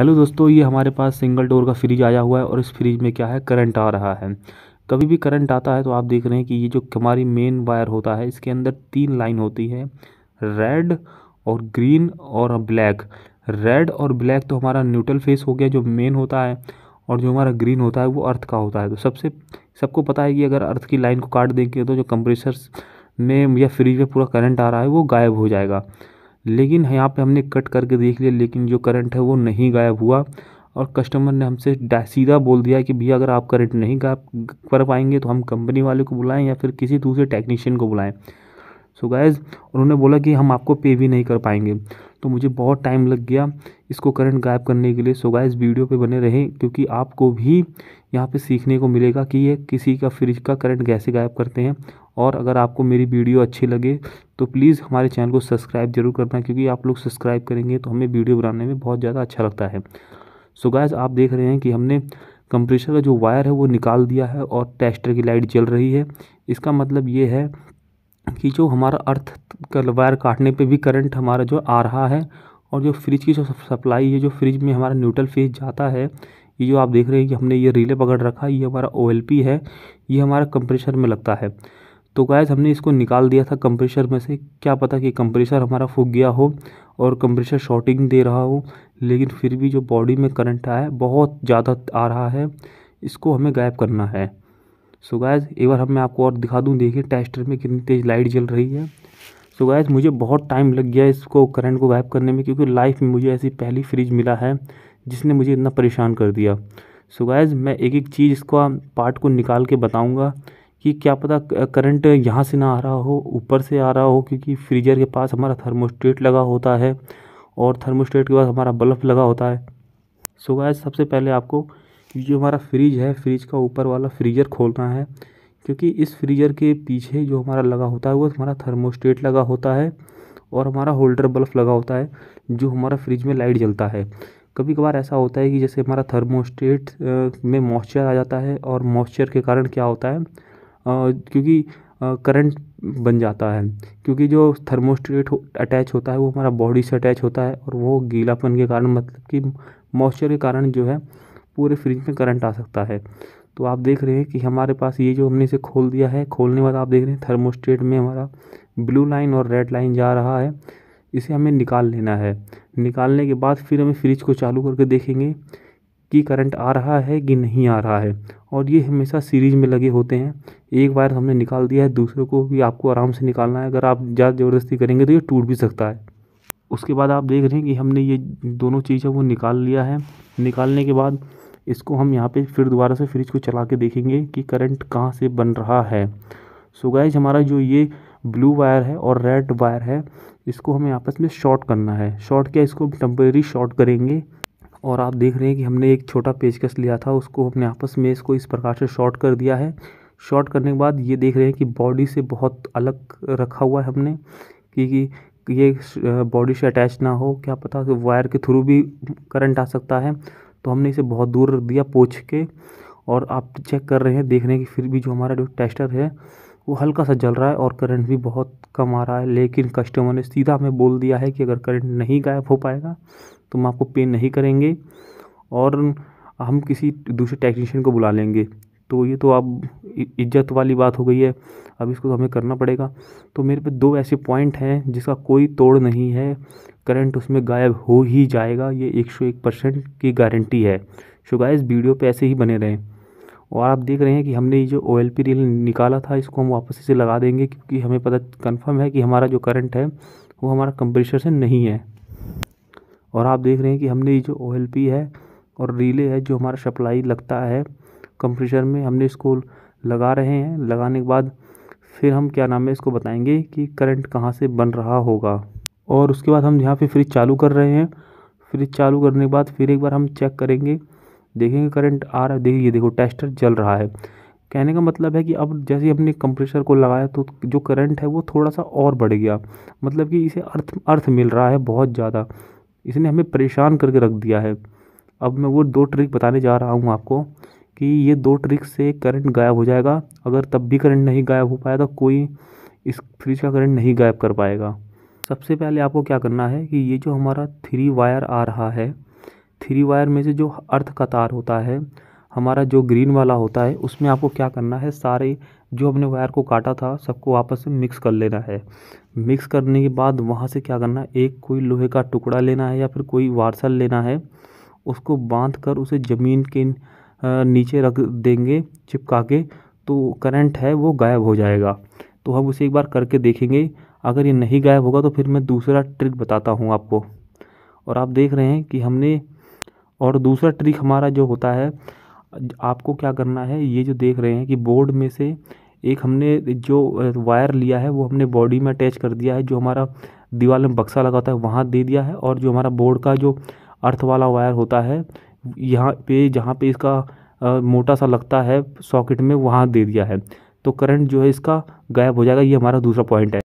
hello दोस्तों ये हमारे पास सिंगल डोर का फ्रिज आया हुआ है और इस फ्रिज में क्या है करंट आ रहा है कभी भी करंट आता है तो आप देख रहे हैं कि ये जो हमारी मेन वायर होता है इसके अंदर तीन लाइन होती है रेड और ग्रीन और ब्लैक रेड और ब्लैक तो हमारा न्यूट्रल फेस हो गया जो मेन होता है और जो हमारा ग्रीन होता है वो अर्थ का होता है तो सबसे सबको पता है कि अगर अर्थ की लाइन को काट देंगे तो जो कंप्रेसर में या फ्रिज में पूरा करंट आ रहा है वो गायब हो जाएगा लेकिन यहाँ पे हमने कट करके देख लिया लेकिन जो करंट है वो नहीं गायब हुआ और कस्टमर ने हमसे सीधा बोल दिया कि भैया अगर आप करंट नहीं गायब कर पाएंगे तो हम कंपनी वाले को बुलाएं या फिर किसी दूसरे टेक्नीशियन को बुलाएं सो so गायज उन्होंने बोला कि हम आपको पे भी नहीं कर पाएंगे तो मुझे बहुत टाइम लग गया इसको करंट गायब करने के लिए सो so गायज वीडियो पे बने रहें क्योंकि आपको भी यहाँ पे सीखने को मिलेगा कि ये किसी का फ्रिज का करंट कैसे गायब करते हैं और अगर आपको मेरी वीडियो अच्छी लगे तो प्लीज़ हमारे चैनल को सब्सक्राइब जरूर करना क्योंकि आप लोग सब्सक्राइब करेंगे तो हमें वीडियो बनाने में बहुत ज़्यादा अच्छा लगता है सो so गायज आप देख रहे हैं कि हमने कंप्रेसर का जो वायर है वो निकाल दिया है और टेस्टर की लाइट जल रही है इसका मतलब ये है कि जो हमारा अर्थ का वायर काटने पे भी करंट हमारा जो आ रहा है और जो फ्रिज की जो सप्लाई है जो फ्रिज में हमारा न्यूट्रल फेज जाता है ये जो आप देख रहे हैं कि हमने ये रिले पकड़ रखा है ये हमारा ओ है ये हमारा कंप्रेशर में लगता है तो गायज हमने इसको निकाल दिया था कंप्रेसर में से क्या पता कि कंप्रेसर हमारा फूक गया हो और कंप्रेसर शॉर्टिंग दे रहा हो लेकिन फिर भी जो बॉडी में करंट आया है बहुत ज़्यादा आ रहा है इसको हमें गायब करना है सो गायज एक बार हम मैं आपको और दिखा दूँ देखिए टेस्टर में कितनी तेज़ लाइट जल रही है सो गायज मुझे बहुत टाइम लग गया इसको करंट को गायब करने में क्योंकि लाइफ में मुझे ऐसी पहली फ्रिज मिला है जिसने मुझे इतना परेशान कर दिया सो गायज मैं एक एक चीज़ इसका पार्ट को निकाल के बताऊँगा कि क्या पता करंट यहाँ से ना आ रहा हो ऊपर से आ रहा हो क्योंकि फ्रीजर के पास हमारा थर्मोस्टेट लगा होता है और थर्मोस्टेट के पास हमारा बल्ब लगा होता है सो गाय सबसे पहले आपको जो हमारा फ्रिज है फ्रिज का ऊपर वाला फ्रीजर खोलना है क्योंकि इस फ्रीजर के पीछे जो हमारा लगा होता है वो हमारा थर्मोस्टेट लगा होता है और हमारा होल्डर बल्ब लगा होता है जो हमारा फ्रिज में लाइट जलता है कभी कभार ऐसा होता है कि जैसे हमारा थर्मोस्टेट में मॉइस्चर आ जाता है और मॉइस्चर के कारण क्या होता है क्योंकि करंट बन जाता है क्योंकि जो थर्मोस्टेट अटैच होता है वो हमारा बॉडी से अटैच होता है और वो गीलापन के कारण मतलब कि मॉइस्चर के कारण जो है पूरे फ्रिज में करंट आ सकता है तो आप देख रहे हैं कि हमारे पास ये जो हमने इसे खोल दिया है खोलने बाद आप देख रहे हैं थर्मोस्टेट में हमारा ब्लू लाइन और रेड लाइन जा रहा है इसे हमें निकाल लेना है निकालने के बाद फिर हमें फ्रिज को चालू करके देखेंगे कि करंट आ रहा है कि नहीं आ रहा है और ये हमेशा सीरीज में लगे होते हैं एक वायर हमने निकाल दिया है दूसरे को भी आपको आराम से निकालना है अगर आप ज़्यादा ज़बरदस्ती करेंगे तो ये टूट भी सकता है उसके बाद आप देख रहे हैं कि हमने ये दोनों चीज़ है वो निकाल लिया है निकालने के बाद इसको हम यहाँ पे फिर दोबारा से फ्रिज को चला के देखेंगे कि करंट कहाँ से बन रहा है सो so गाइज हमारा जो ये ब्लू वायर है और रेड वायर है इसको हमें आपस में शॉर्ट करना है शॉर्ट क्या इसको टेम्परेरी शॉर्ट करेंगे और आप देख रहे हैं कि हमने एक छोटा पेचकस लिया था उसको हमने आपस में इसको इस प्रकार से शॉर्ट कर दिया है शॉर्ट करने के बाद ये देख रहे हैं कि बॉडी से बहुत अलग रखा हुआ है हमने कि ये बॉडी से अटैच ना हो क्या पता कि वायर के थ्रू भी करंट आ सकता है तो हमने इसे बहुत दूर रख दिया पोछ के और आप चेक कर रहे हैं देख रहे हैं कि फिर भी जो हमारा जो टेस्टर है वो हल्का सा जल रहा है और करंट भी बहुत कम आ रहा है लेकिन कस्टमर ने सीधा हमें बोल दिया है कि अगर करंट नहीं गायब हो पाएगा तो हम आपको पे नहीं करेंगे और हम किसी दूसरे टेक्नीशियन को बुला लेंगे तो ये तो आप इज्जत वाली बात हो गई है अब इसको तो हमें करना पड़ेगा तो मेरे पे दो ऐसे पॉइंट हैं जिसका कोई तोड़ नहीं है करंट उसमें गायब हो ही जाएगा ये एक सौ एक परसेंट की गारंटी है सो गाइस वीडियो पे ऐसे ही बने रहें और आप देख रहे हैं कि हमने ये जो ओ एल रील निकाला था इसको हम वापस इसे लगा देंगे क्योंकि हमें पता कन्फर्म है कि हमारा जो करंट है वो हमारा कंप्रेशर से नहीं है और आप देख रहे हैं कि हमने ये जो ओ है और रिले है जो हमारा सप्लाई लगता है कंप्रेशर में हमने इसको लगा रहे हैं लगाने के बाद फिर हम क्या नाम है इसको बताएंगे कि करंट कहाँ से बन रहा होगा और उसके बाद हम यहाँ पे फ्रिज चालू कर रहे हैं फ्रिज चालू करने के बाद फिर एक बार हम चेक करेंगे देखेंगे करंट आ रहा है देखिए देखो टेस्टर जल रहा है कहने का मतलब है कि अब जैसे हमने कंप्रेशर को लगाया तो जो करंट है वो थोड़ा सा और बढ़ गया मतलब कि इसे अर्थ अर्थ मिल रहा है बहुत ज़्यादा इसने हमें परेशान करके रख दिया है अब मैं वो दो ट्रिक बताने जा रहा हूँ आपको कि ये दो ट्रिक से करंट गायब हो जाएगा अगर तब भी करंट नहीं गायब हो पाया तो कोई इस फ्रिज का करंट नहीं गायब कर पाएगा सबसे पहले आपको क्या करना है कि ये जो हमारा थ्री वायर आ रहा है थ्री वायर में से जो अर्थ का तार होता है हमारा जो ग्रीन वाला होता है उसमें आपको क्या करना है सारे जो हमने वायर को काटा था सबको आपस में मिक्स कर लेना है मिक्स करने के बाद वहाँ से क्या करना है एक कोई लोहे का टुकड़ा लेना है या फिर कोई वार्सल लेना है उसको बांध कर उसे ज़मीन के नीचे रख देंगे चिपका के तो करंट है वो गायब हो जाएगा तो हम उसे एक बार करके देखेंगे अगर ये नहीं गायब होगा तो फिर मैं दूसरा ट्रिक बताता हूँ आपको और आप देख रहे हैं कि हमने और दूसरा ट्रिक हमारा जो होता है आपको क्या करना है ये जो देख रहे हैं कि बोर्ड में से एक हमने जो वायर लिया है वो हमने बॉडी में अटैच कर दिया है जो हमारा दीवार में बक्सा लगा होता है वहाँ दे दिया है और जो हमारा बोर्ड का जो अर्थ वाला वायर होता है यहाँ पे जहाँ पे इसका आ, मोटा सा लगता है सॉकेट में वहाँ दे दिया है तो करंट जो है इसका गायब हो जाएगा ये हमारा दूसरा पॉइंट है